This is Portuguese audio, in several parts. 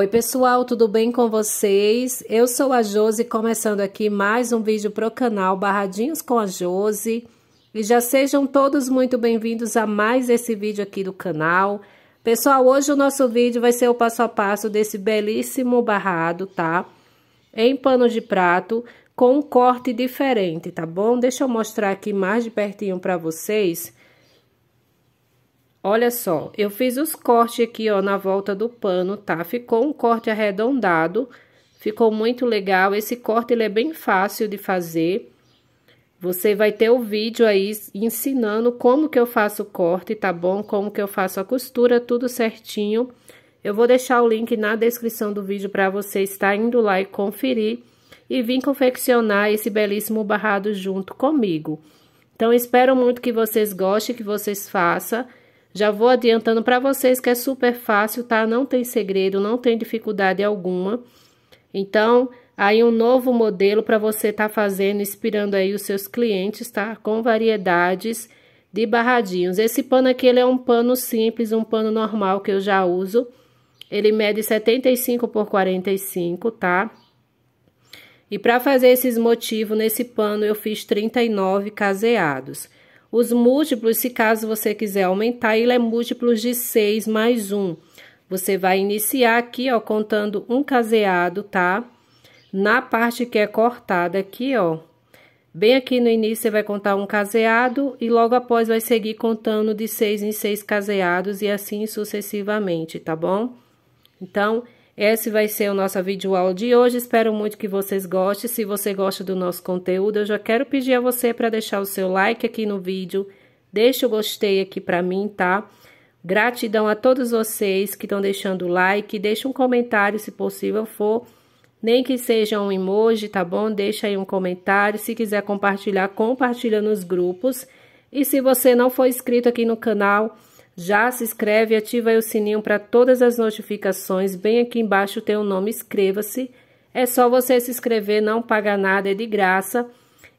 Oi pessoal, tudo bem com vocês? Eu sou a Josi, começando aqui mais um vídeo pro canal Barradinhos com a Josi. E já sejam todos muito bem-vindos a mais esse vídeo aqui do canal. Pessoal, hoje o nosso vídeo vai ser o passo a passo desse belíssimo barrado, tá? Em pano de prato, com um corte diferente, tá bom? Deixa eu mostrar aqui mais de pertinho para vocês Olha só, eu fiz os cortes aqui, ó, na volta do pano, tá? Ficou um corte arredondado, ficou muito legal. Esse corte, ele é bem fácil de fazer. Você vai ter o vídeo aí ensinando como que eu faço o corte, tá bom? Como que eu faço a costura, tudo certinho. Eu vou deixar o link na descrição do vídeo para você estar indo lá e conferir. E vir confeccionar esse belíssimo barrado junto comigo. Então, espero muito que vocês gostem, que vocês façam. Já vou adiantando para vocês que é super fácil, tá? Não tem segredo, não tem dificuldade alguma. Então, aí um novo modelo para você estar tá fazendo, inspirando aí os seus clientes, tá? Com variedades de barradinhos. Esse pano aqui, ele é um pano simples, um pano normal que eu já uso. Ele mede 75 por 45, tá? E para fazer esses motivos nesse pano, eu fiz 39 caseados. Os múltiplos, se caso você quiser aumentar, ele é múltiplos de 6 mais 1. Você vai iniciar aqui, ó, contando um caseado, tá? Na parte que é cortada aqui, ó. Bem aqui no início, você vai contar um caseado e logo após vai seguir contando de 6 em 6 caseados e assim sucessivamente, tá bom? Então, esse vai ser o nosso vídeo aula de hoje. Espero muito que vocês gostem. Se você gosta do nosso conteúdo, eu já quero pedir a você para deixar o seu like aqui no vídeo. Deixa o gostei aqui para mim, tá? Gratidão a todos vocês que estão deixando o like. Deixa um comentário, se possível for. Nem que seja um emoji, tá bom? Deixa aí um comentário. Se quiser compartilhar, compartilha nos grupos. E se você não for inscrito aqui no canal, já se inscreve e ativa o sininho para todas as notificações. Bem aqui embaixo tem o um nome, inscreva-se. É só você se inscrever, não paga nada, é de graça.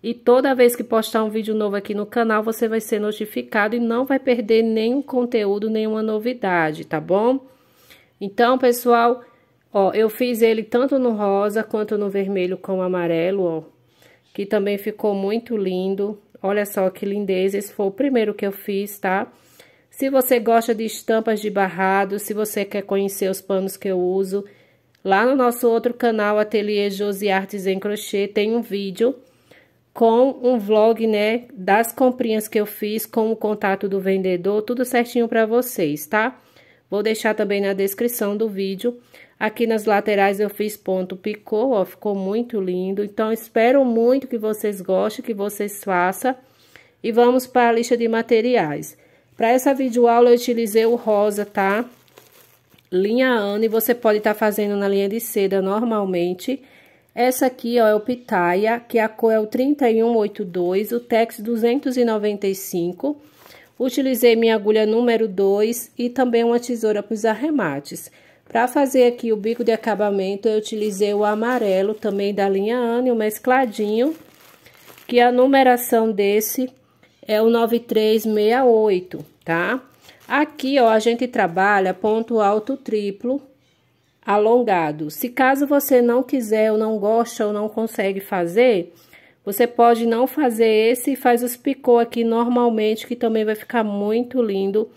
E toda vez que postar um vídeo novo aqui no canal, você vai ser notificado e não vai perder nenhum conteúdo, nenhuma novidade, tá bom? Então, pessoal, ó, eu fiz ele tanto no rosa quanto no vermelho com amarelo, ó. Que também ficou muito lindo. Olha só que lindeza, esse foi o primeiro que eu fiz, tá? Tá? Se você gosta de estampas de barrado, se você quer conhecer os panos que eu uso, lá no nosso outro canal, Ateliê Josi Artes em Crochê, tem um vídeo com um vlog, né, das comprinhas que eu fiz com o contato do vendedor, tudo certinho para vocês, tá? Vou deixar também na descrição do vídeo. Aqui nas laterais eu fiz ponto picô, ó, ficou muito lindo. Então, espero muito que vocês gostem, que vocês façam. E vamos para a lista de materiais. Para essa videoaula, eu utilizei o rosa, tá? Linha Ana, e você pode estar tá fazendo na linha de seda normalmente. Essa aqui, ó, é o pitaia, que a cor é o 3182, o tex 295. Utilizei minha agulha número 2 e também uma tesoura para os arremates. Para fazer aqui o bico de acabamento, eu utilizei o amarelo, também da linha Anne, o mescladinho, que a numeração desse é o 9368 tá? Aqui, ó, a gente trabalha ponto alto triplo alongado. Se caso você não quiser, ou não gosta, ou não consegue fazer, você pode não fazer esse e faz os picô aqui normalmente, que também vai ficar muito lindo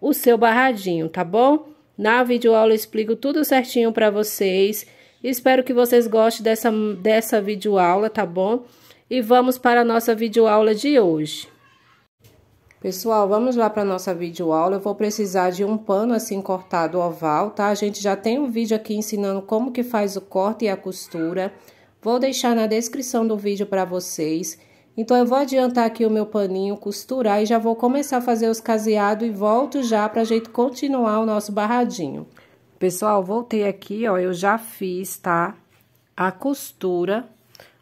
o seu barradinho, tá bom? Na videoaula eu explico tudo certinho para vocês. Espero que vocês gostem dessa, dessa videoaula, tá bom? E vamos para a nossa videoaula de hoje. Pessoal, vamos lá para nossa videoaula. Eu vou precisar de um pano assim cortado oval, tá? A gente já tem um vídeo aqui ensinando como que faz o corte e a costura. Vou deixar na descrição do vídeo para vocês. Então, eu vou adiantar aqui o meu paninho, costurar e já vou começar a fazer os caseados e volto já para a gente continuar o nosso barradinho. Pessoal, voltei aqui, ó, eu já fiz, tá? A costura,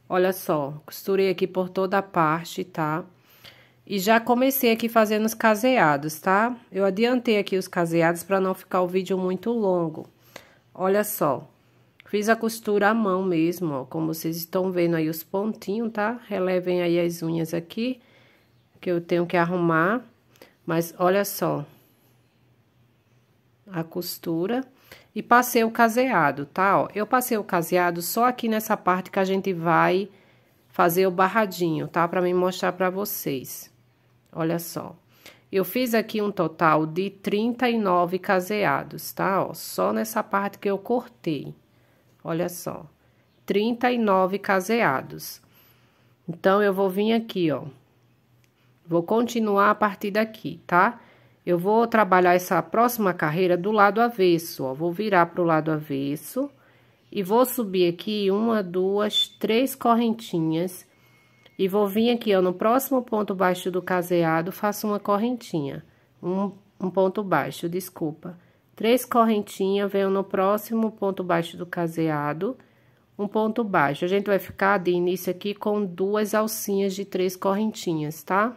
olha só, costurei aqui por toda a parte, Tá? E já comecei aqui fazendo os caseados, tá? Eu adiantei aqui os caseados para não ficar o vídeo muito longo. Olha só, fiz a costura à mão mesmo, ó, como vocês estão vendo aí os pontinhos, tá? Relevem aí as unhas aqui, que eu tenho que arrumar, mas olha só. A costura e passei o caseado, tá? Ó, eu passei o caseado só aqui nessa parte que a gente vai fazer o barradinho, tá? Pra mim mostrar pra vocês. Olha só. Eu fiz aqui um total de 39 caseados, tá? Ó, só nessa parte que eu cortei. Olha só. 39 caseados. Então, eu vou vir aqui, ó. Vou continuar a partir daqui, tá? Eu vou trabalhar essa próxima carreira do lado avesso, ó. Vou virar pro lado avesso. E vou subir aqui uma, duas, três correntinhas e vou vir aqui, ó, no próximo ponto baixo do caseado, faço uma correntinha. Um, um ponto baixo, desculpa. Três correntinhas, venho no próximo ponto baixo do caseado, um ponto baixo. A gente vai ficar de início aqui com duas alcinhas de três correntinhas, tá?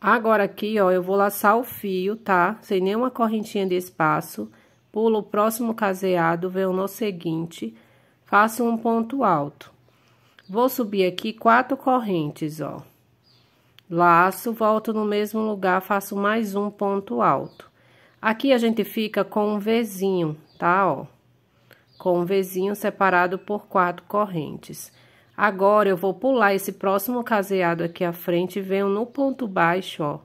Agora aqui, ó, eu vou laçar o fio, tá? Sem nenhuma correntinha de espaço. Pulo o próximo caseado, venho no seguinte, faço um ponto alto. Vou subir aqui quatro correntes, ó. Laço, volto no mesmo lugar, faço mais um ponto alto. Aqui a gente fica com um Vzinho, tá, ó? Com um Vzinho separado por quatro correntes. Agora, eu vou pular esse próximo caseado aqui à frente, venho no ponto baixo, ó.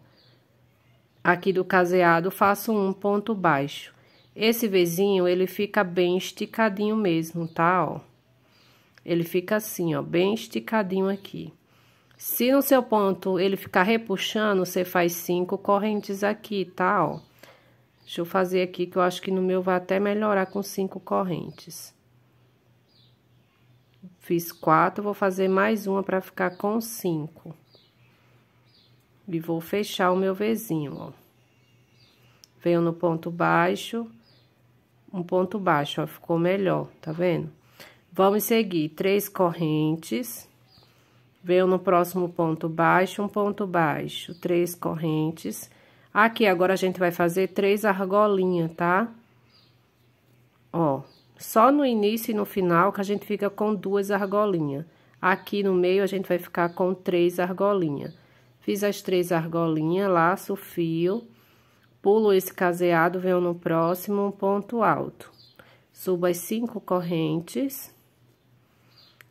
Aqui do caseado, faço um ponto baixo. Esse Vzinho, ele fica bem esticadinho mesmo, tá, ó? Ele fica assim, ó, bem esticadinho aqui. Se no seu ponto ele ficar repuxando, você faz cinco correntes aqui, tá, ó. Deixa eu fazer aqui, que eu acho que no meu vai até melhorar com cinco correntes. Fiz quatro, vou fazer mais uma pra ficar com cinco. E vou fechar o meu vizinho, ó. Venho no ponto baixo, um ponto baixo, ó, ficou melhor, tá vendo? Vamos seguir três correntes. veio no próximo ponto baixo, um ponto baixo, três correntes. Aqui, agora, a gente vai fazer três argolinhas, tá? Ó, só no início e no final que a gente fica com duas argolinhas. Aqui no meio, a gente vai ficar com três argolinhas. Fiz as três argolinhas, laço o fio, pulo esse caseado, venho no próximo, um ponto alto. Subo as cinco correntes.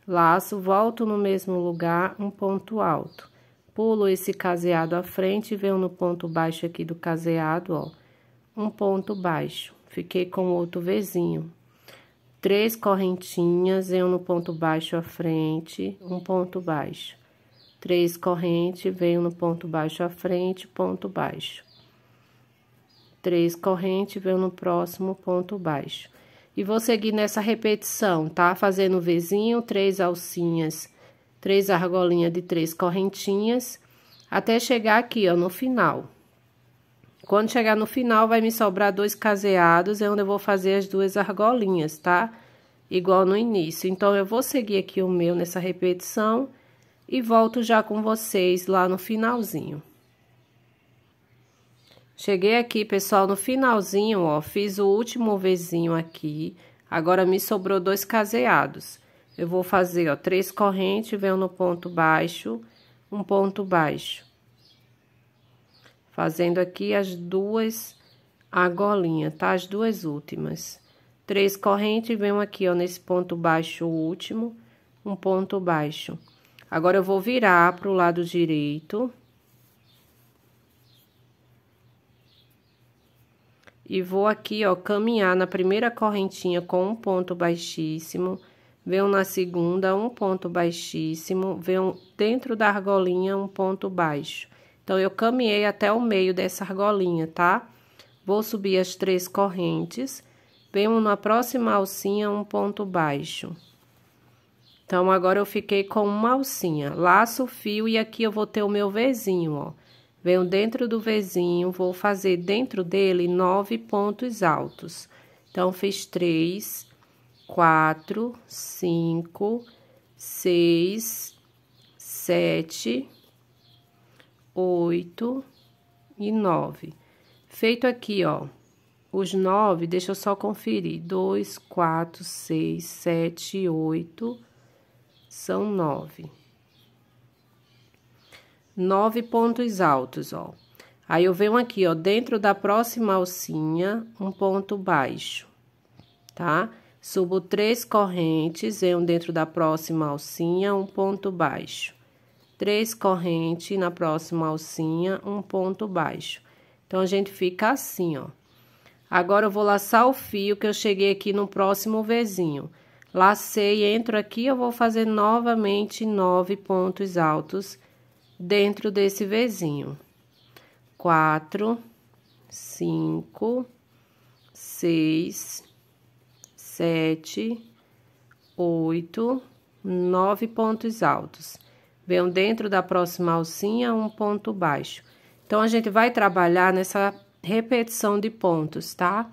Laço, volto no mesmo lugar, um ponto alto. Pulo esse caseado à frente e venho no ponto baixo aqui do caseado, ó. Um ponto baixo. Fiquei com outro vizinho. Três correntinhas, venho no ponto baixo à frente, um ponto baixo. Três correntes, venho no ponto baixo à frente, ponto baixo três correntes, venho no próximo ponto baixo. E vou seguir nessa repetição, tá? Fazendo vizinho, três alcinhas, três argolinhas de três correntinhas, até chegar aqui, ó, no final. Quando chegar no final, vai me sobrar dois caseados, é onde eu vou fazer as duas argolinhas, tá? Igual no início. Então, eu vou seguir aqui o meu nessa repetição e volto já com vocês lá no finalzinho. Cheguei aqui, pessoal, no finalzinho, ó, fiz o último vezinho aqui. Agora, me sobrou dois caseados. Eu vou fazer, ó, três correntes, venho no ponto baixo, um ponto baixo. Fazendo aqui as duas argolinhas, tá? As duas últimas. Três correntes, venho aqui, ó, nesse ponto baixo último, um ponto baixo. Agora, eu vou virar pro lado direito... e vou aqui, ó, caminhar na primeira correntinha com um ponto baixíssimo, venho na segunda, um ponto baixíssimo, venho dentro da argolinha, um ponto baixo. Então, eu caminhei até o meio dessa argolinha, tá? Vou subir as três correntes, venho na próxima alcinha, um ponto baixo. Então, agora eu fiquei com uma alcinha, laço, o fio e aqui eu vou ter o meu Vzinho, ó. Venho dentro do vizinho, vou fazer dentro dele nove pontos altos. Então, fiz três, quatro, cinco, seis, sete, oito e nove. Feito aqui, ó, os nove, deixa eu só conferir. Dois, quatro, seis, sete, oito, são nove nove pontos altos, ó. Aí eu venho aqui, ó, dentro da próxima alcinha, um ponto baixo, tá? Subo três correntes, venho dentro da próxima alcinha, um ponto baixo. Três correntes na próxima alcinha, um ponto baixo. Então, a gente fica assim, ó. Agora, eu vou laçar o fio que eu cheguei aqui no próximo vizinho. Lacei, entro aqui, eu vou fazer novamente nove pontos altos dentro desse vizinho. Quatro, cinco, seis, sete, oito, nove pontos altos. Venham dentro da próxima alcinha um ponto baixo. Então, a gente vai trabalhar nessa repetição de pontos, tá?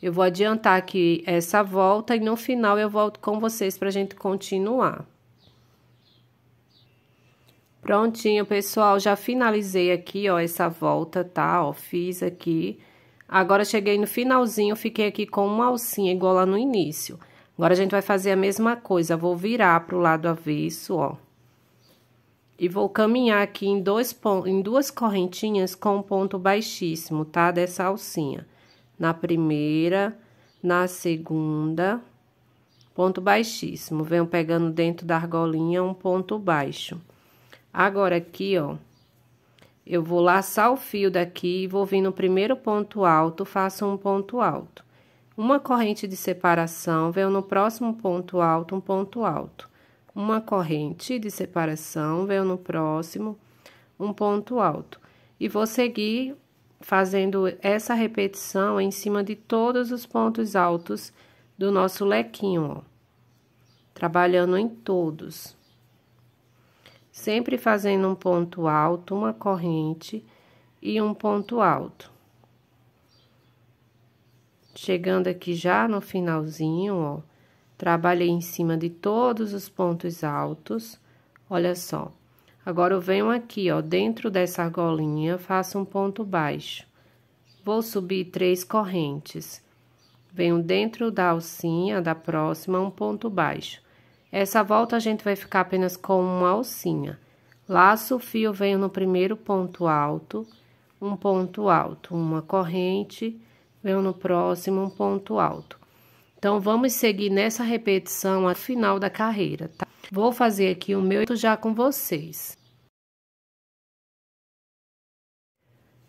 Eu vou adiantar aqui essa volta e no final eu volto com vocês para a gente continuar. Prontinho, pessoal, já finalizei aqui, ó, essa volta, tá? Ó, fiz aqui. Agora, cheguei no finalzinho, fiquei aqui com uma alcinha igual lá no início. Agora, a gente vai fazer a mesma coisa, vou virar pro lado avesso, ó. E vou caminhar aqui em, dois em duas correntinhas com um ponto baixíssimo, tá? Dessa alcinha. Na primeira, na segunda, ponto baixíssimo. Venho pegando dentro da argolinha um ponto baixo. Agora aqui, ó, eu vou laçar o fio daqui e vou vir no primeiro ponto alto, faço um ponto alto. Uma corrente de separação, venho no próximo ponto alto, um ponto alto. Uma corrente de separação, venho no próximo, um ponto alto. E vou seguir fazendo essa repetição em cima de todos os pontos altos do nosso lequinho, ó. Trabalhando em todos sempre fazendo um ponto alto, uma corrente e um ponto alto. Chegando aqui já no finalzinho, ó, trabalhei em cima de todos os pontos altos, olha só. Agora, eu venho aqui, ó, dentro dessa argolinha, faço um ponto baixo. Vou subir três correntes. Venho dentro da alcinha da próxima, um ponto baixo. Essa volta a gente vai ficar apenas com uma alcinha. Laço o fio, venho no primeiro ponto alto, um ponto alto, uma corrente, venho no próximo, um ponto alto. Então, vamos seguir nessa repetição até o final da carreira, tá? Vou fazer aqui o meu já com vocês.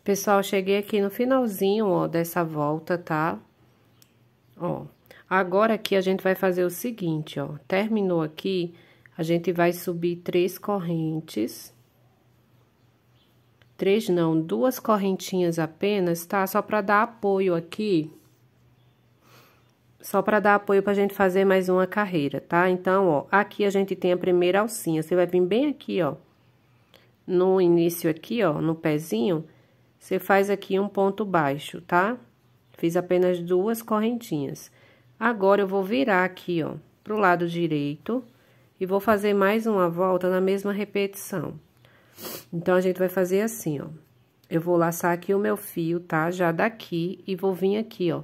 Pessoal, cheguei aqui no finalzinho, ó, dessa volta, tá? Ó, Agora aqui a gente vai fazer o seguinte, ó, terminou aqui, a gente vai subir três correntes. Três não, duas correntinhas apenas, tá? Só para dar apoio aqui. Só para dar apoio pra gente fazer mais uma carreira, tá? Então, ó, aqui a gente tem a primeira alcinha. Você vai vir bem aqui, ó. No início aqui, ó, no pezinho, você faz aqui um ponto baixo, tá? Fiz apenas duas correntinhas. Agora, eu vou virar aqui, ó, pro lado direito e vou fazer mais uma volta na mesma repetição. Então, a gente vai fazer assim, ó. Eu vou laçar aqui o meu fio, tá? Já daqui e vou vir aqui, ó,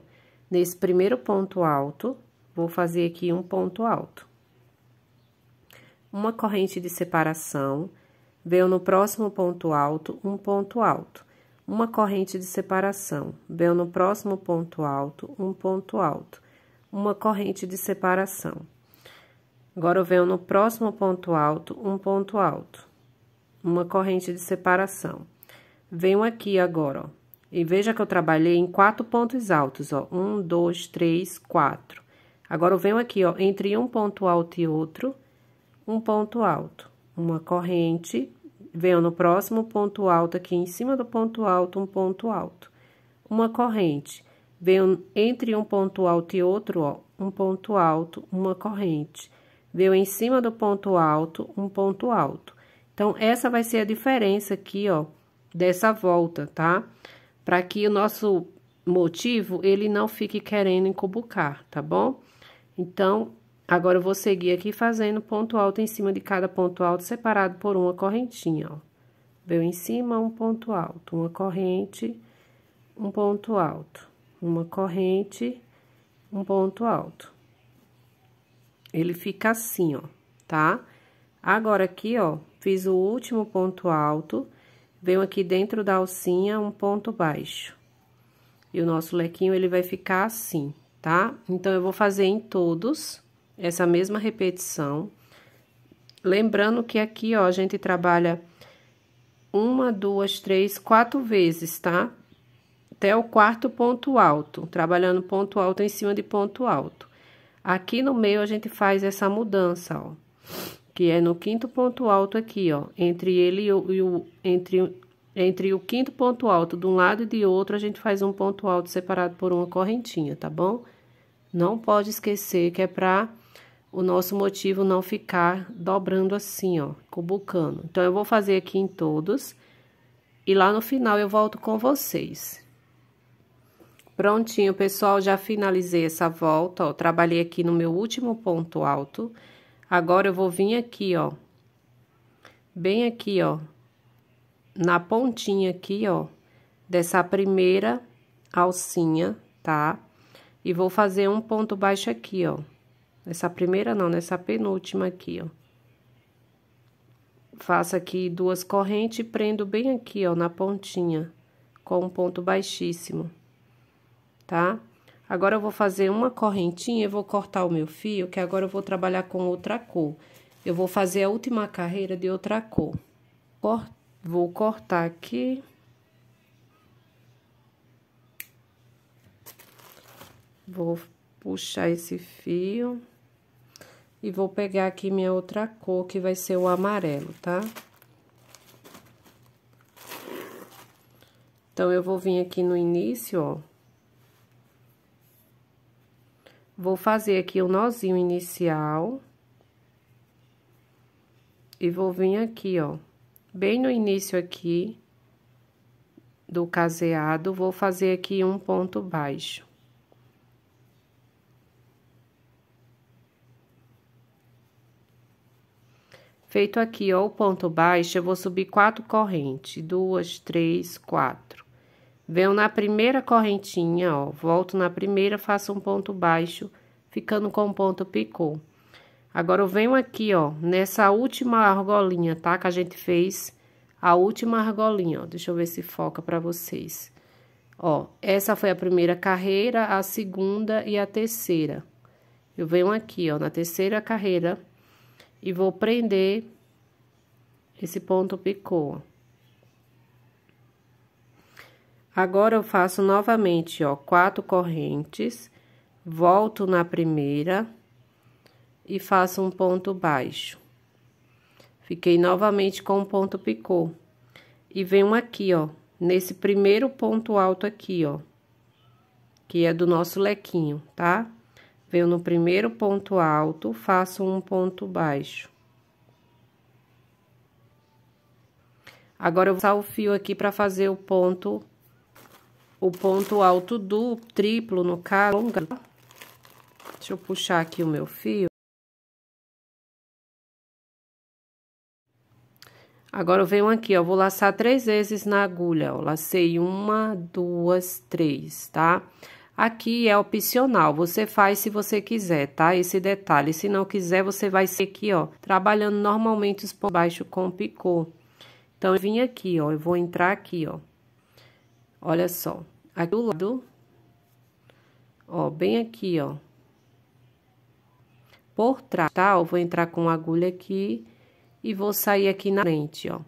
nesse primeiro ponto alto, vou fazer aqui um ponto alto. Uma corrente de separação, veio no próximo ponto alto, um ponto alto. Uma corrente de separação, veio no próximo ponto alto, um ponto alto uma corrente de separação. Agora eu venho no próximo ponto alto, um ponto alto, uma corrente de separação. Venho aqui agora, ó, e veja que eu trabalhei em quatro pontos altos, ó, um, dois, três, quatro. Agora eu venho aqui, ó, entre um ponto alto e outro, um ponto alto, uma corrente, venho no próximo ponto alto aqui, em cima do ponto alto, um ponto alto, uma corrente Veio entre um ponto alto e outro, ó, um ponto alto, uma corrente. Veio em cima do ponto alto, um ponto alto. Então, essa vai ser a diferença aqui, ó, dessa volta, tá? Para que o nosso motivo, ele não fique querendo encubucar, tá bom? Então, agora eu vou seguir aqui fazendo ponto alto em cima de cada ponto alto, separado por uma correntinha, ó. Veio em cima, um ponto alto, uma corrente, um ponto alto uma corrente, um ponto alto. Ele fica assim, ó, tá? Agora aqui, ó, fiz o último ponto alto, venho aqui dentro da alcinha um ponto baixo. E o nosso lequinho, ele vai ficar assim, tá? Então, eu vou fazer em todos essa mesma repetição. Lembrando que aqui, ó, a gente trabalha uma, duas, três, quatro vezes, tá? até o quarto ponto alto, trabalhando ponto alto em cima de ponto alto. Aqui no meio a gente faz essa mudança, ó, que é no quinto ponto alto aqui, ó, entre ele e o, e o entre entre o quinto ponto alto de um lado e de outro, a gente faz um ponto alto separado por uma correntinha, tá bom? Não pode esquecer que é para o nosso motivo não ficar dobrando assim, ó, cubucando. Então, eu vou fazer aqui em todos e lá no final eu volto com vocês. Prontinho, pessoal, já finalizei essa volta, ó, trabalhei aqui no meu último ponto alto. Agora, eu vou vir aqui, ó, bem aqui, ó, na pontinha aqui, ó, dessa primeira alcinha, tá? E vou fazer um ponto baixo aqui, ó. Nessa primeira não, nessa penúltima aqui, ó. Faço aqui duas correntes e prendo bem aqui, ó, na pontinha, com um ponto baixíssimo tá? Agora eu vou fazer uma correntinha, eu vou cortar o meu fio, que agora eu vou trabalhar com outra cor. Eu vou fazer a última carreira de outra cor. Cor vou cortar aqui. Vou puxar esse fio. E vou pegar aqui minha outra cor, que vai ser o amarelo, tá? Então, eu vou vir aqui no início, ó. Vou fazer aqui o um nozinho inicial. E vou vir aqui, ó, bem no início aqui do caseado, vou fazer aqui um ponto baixo. Feito aqui, ó, o ponto baixo, eu vou subir quatro correntes. Duas, três, quatro. Venho na primeira correntinha, ó, volto na primeira, faço um ponto baixo, ficando com o ponto picô. Agora, eu venho aqui, ó, nessa última argolinha, tá? Que a gente fez a última argolinha, ó. Deixa eu ver se foca pra vocês. Ó, essa foi a primeira carreira, a segunda e a terceira. Eu venho aqui, ó, na terceira carreira e vou prender esse ponto picô, ó. Agora eu faço novamente, ó, quatro correntes, volto na primeira e faço um ponto baixo. Fiquei novamente com um ponto picô. E venho aqui, ó, nesse primeiro ponto alto aqui, ó, que é do nosso lequinho, tá? Venho no primeiro ponto alto, faço um ponto baixo. Agora, eu vou usar o fio aqui para fazer o ponto o ponto alto do triplo, no caso, Deixa eu puxar aqui o meu fio. Agora, eu venho aqui, ó, vou laçar três vezes na agulha, ó, lacei uma, duas, três, tá? Aqui é opcional, você faz se você quiser, tá? Esse detalhe, se não quiser, você vai ser aqui, ó, trabalhando normalmente os pontos baixo com picô. Então, eu vim aqui, ó, eu vou entrar aqui, ó. Olha só aqui do lado, ó, bem aqui, ó. Por trás, tá? Eu vou entrar com a agulha aqui e vou sair aqui na frente, ó.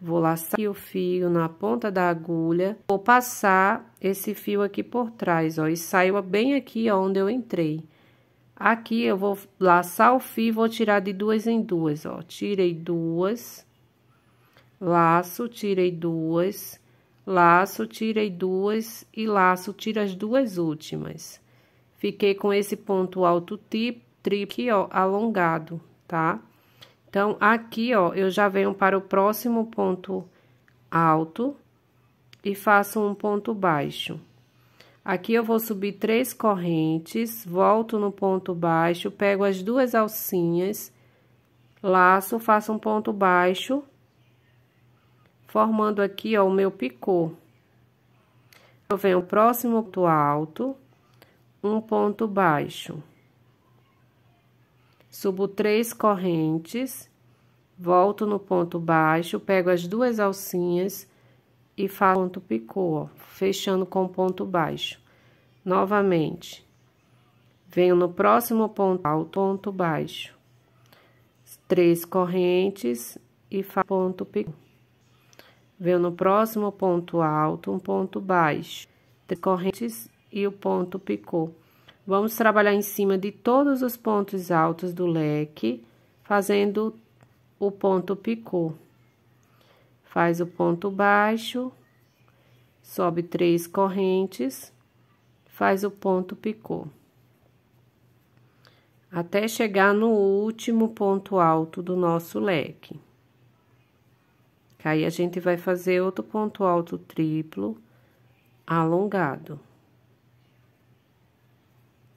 Vou laçar o fio na ponta da agulha, vou passar esse fio aqui por trás, ó, e saiu bem aqui ó, onde eu entrei. Aqui eu vou laçar o fio, vou tirar de duas em duas, ó, tirei duas, laço, tirei duas, Laço, tirei duas e laço, tira as duas últimas. Fiquei com esse ponto alto trip tri ó, alongado, tá? Então, aqui, ó, eu já venho para o próximo ponto alto e faço um ponto baixo. Aqui eu vou subir três correntes, volto no ponto baixo, pego as duas alcinhas, laço, faço um ponto baixo formando aqui, ó, o meu picô. Eu venho próximo ponto alto, um ponto baixo. Subo três correntes, volto no ponto baixo, pego as duas alcinhas e faço ponto picô, ó, fechando com ponto baixo. Novamente, venho no próximo ponto alto, ponto baixo, três correntes e faço ponto picô. Venho no próximo ponto alto, um ponto baixo, três correntes e o ponto picô. Vamos trabalhar em cima de todos os pontos altos do leque, fazendo o ponto picô. Faz o ponto baixo, sobe três correntes, faz o ponto picô. Até chegar no último ponto alto do nosso leque. Aí, a gente vai fazer outro ponto alto triplo alongado.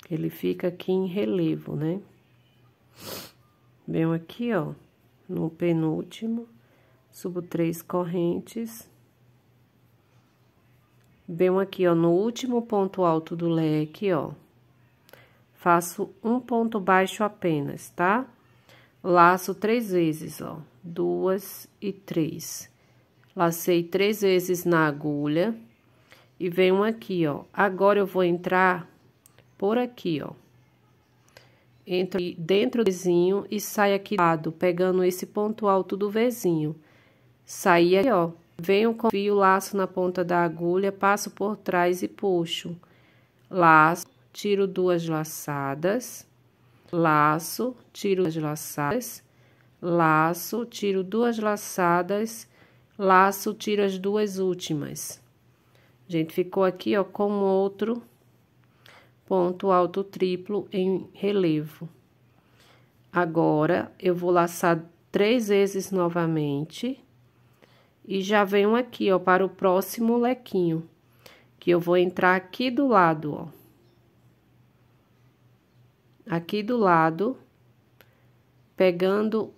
Ele fica aqui em relevo, né? Vem aqui, ó, no penúltimo, subo três correntes. Vem aqui, ó, no último ponto alto do leque, ó. Faço um ponto baixo apenas, tá? Tá? laço três vezes, ó, duas e três. Lacei três vezes na agulha e venho aqui, ó. Agora eu vou entrar por aqui, ó. Entro dentro do vizinho e saio aqui do lado, pegando esse ponto alto do vizinho. Saí aqui, ó. Venho com o laço na ponta da agulha, passo por trás e puxo. Laço, tiro duas laçadas laço, tiro as laçadas, laço, tiro duas laçadas, laço, tiro as duas últimas. Gente, ficou aqui, ó, com outro ponto alto triplo em relevo. Agora, eu vou laçar três vezes novamente e já venho aqui, ó, para o próximo lequinho, que eu vou entrar aqui do lado, ó aqui do lado, pegando,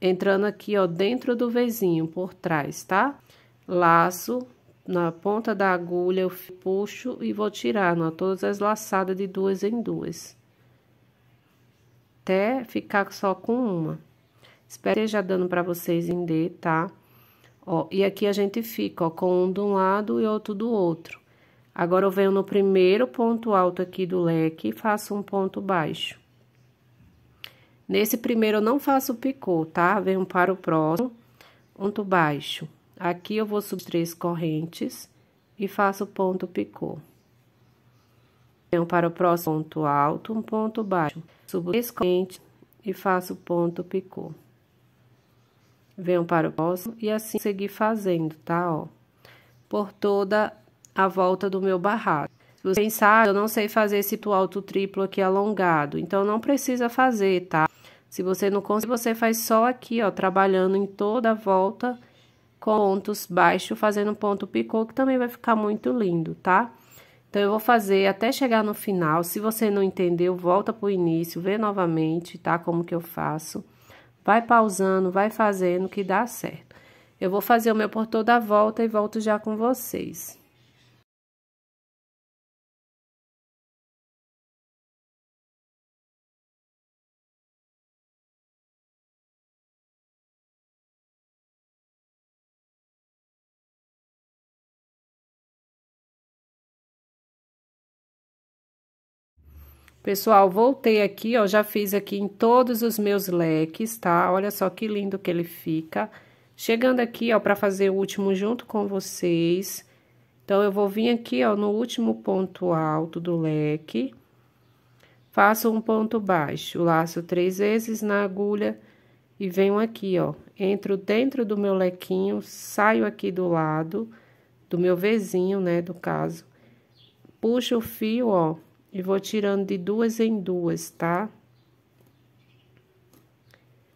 entrando aqui, ó, dentro do vizinho, por trás, tá? Laço na ponta da agulha, eu puxo e vou tirar, ó, todas as laçadas de duas em duas. Até ficar só com uma. Espero que esteja dando para vocês entender, tá? Ó, e aqui a gente fica, ó, com um de um lado e outro do outro. Agora, eu venho no primeiro ponto alto aqui do leque e faço um ponto baixo. Nesse primeiro, eu não faço picô, tá? Venho para o próximo, ponto baixo. Aqui, eu vou subir três correntes e faço ponto picô. Venho para o próximo ponto alto, um ponto baixo. Subo três correntes e faço ponto picô. Venho para o próximo e assim seguir fazendo, tá? Ó, por toda a volta do meu barrado. Se você pensar, eu não sei fazer esse alto triplo aqui alongado, então não precisa fazer, tá? Se você não conseguir, você faz só aqui, ó, trabalhando em toda a volta com pontos baixos, fazendo ponto picô, que também vai ficar muito lindo, tá? Então, eu vou fazer até chegar no final. Se você não entendeu, volta pro início, vê novamente, tá? Como que eu faço. Vai pausando, vai fazendo, que dá certo. Eu vou fazer o meu por toda a volta e volto já com vocês. Pessoal, voltei aqui, ó, já fiz aqui em todos os meus leques, tá? Olha só que lindo que ele fica. Chegando aqui, ó, pra fazer o último junto com vocês. Então, eu vou vir aqui, ó, no último ponto alto do leque. Faço um ponto baixo, laço três vezes na agulha e venho aqui, ó. Entro dentro do meu lequinho, saio aqui do lado, do meu vizinho, né, do caso. Puxo o fio, ó, e vou tirando de duas em duas, tá?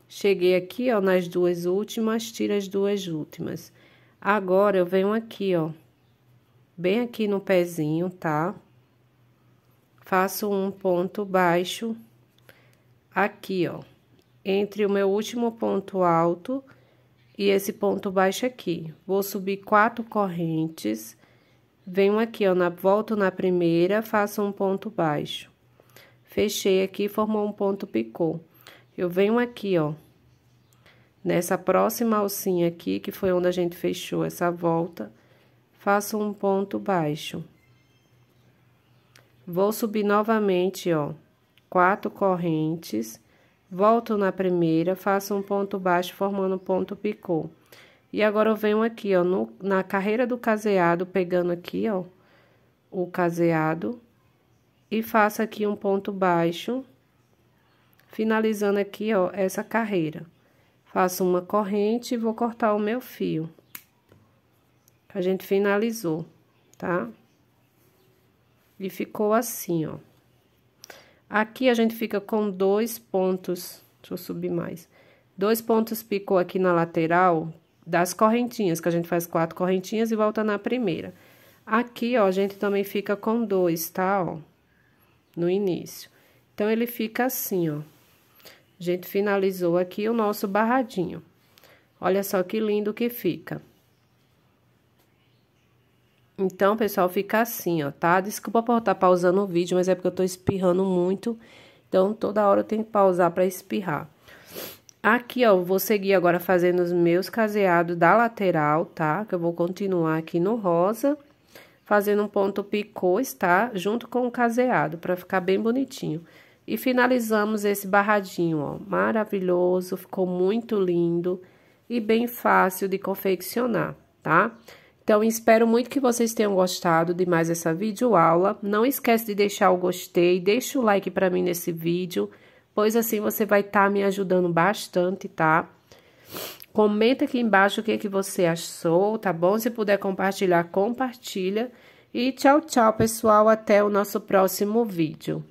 Cheguei aqui, ó, nas duas últimas, tiro as duas últimas. Agora, eu venho aqui, ó, bem aqui no pezinho, tá? Faço um ponto baixo aqui, ó, entre o meu último ponto alto e esse ponto baixo aqui. Vou subir quatro correntes Venho aqui, ó, na, volto na primeira, faço um ponto baixo. Fechei aqui, formou um ponto picô. Eu venho aqui, ó, nessa próxima alcinha aqui, que foi onde a gente fechou essa volta, faço um ponto baixo. Vou subir novamente, ó, quatro correntes, volto na primeira, faço um ponto baixo formando ponto picô. E agora eu venho aqui, ó, no, na carreira do caseado, pegando aqui, ó, o caseado. E faço aqui um ponto baixo, finalizando aqui, ó, essa carreira. Faço uma corrente e vou cortar o meu fio. A gente finalizou, tá? E ficou assim, ó. Aqui a gente fica com dois pontos, deixa eu subir mais. Dois pontos picou aqui na lateral, das correntinhas, que a gente faz quatro correntinhas e volta na primeira. Aqui, ó, a gente também fica com dois, tá, ó, no início. Então, ele fica assim, ó. A gente finalizou aqui o nosso barradinho. Olha só que lindo que fica. Então, pessoal, fica assim, ó, tá? Desculpa por estar tá pausando o vídeo, mas é porque eu tô espirrando muito. Então, toda hora eu tenho que pausar para espirrar. Aqui, ó, vou seguir agora fazendo os meus caseados da lateral, tá? Que eu vou continuar aqui no rosa, fazendo um ponto picô, tá? Junto com o caseado, pra ficar bem bonitinho. E finalizamos esse barradinho, ó, maravilhoso, ficou muito lindo e bem fácil de confeccionar, tá? Então, espero muito que vocês tenham gostado de mais essa videoaula. Não esquece de deixar o gostei, deixa o like pra mim nesse vídeo pois assim você vai estar tá me ajudando bastante, tá? Comenta aqui embaixo o que, é que você achou, tá bom? Se puder compartilhar, compartilha. E tchau, tchau, pessoal. Até o nosso próximo vídeo.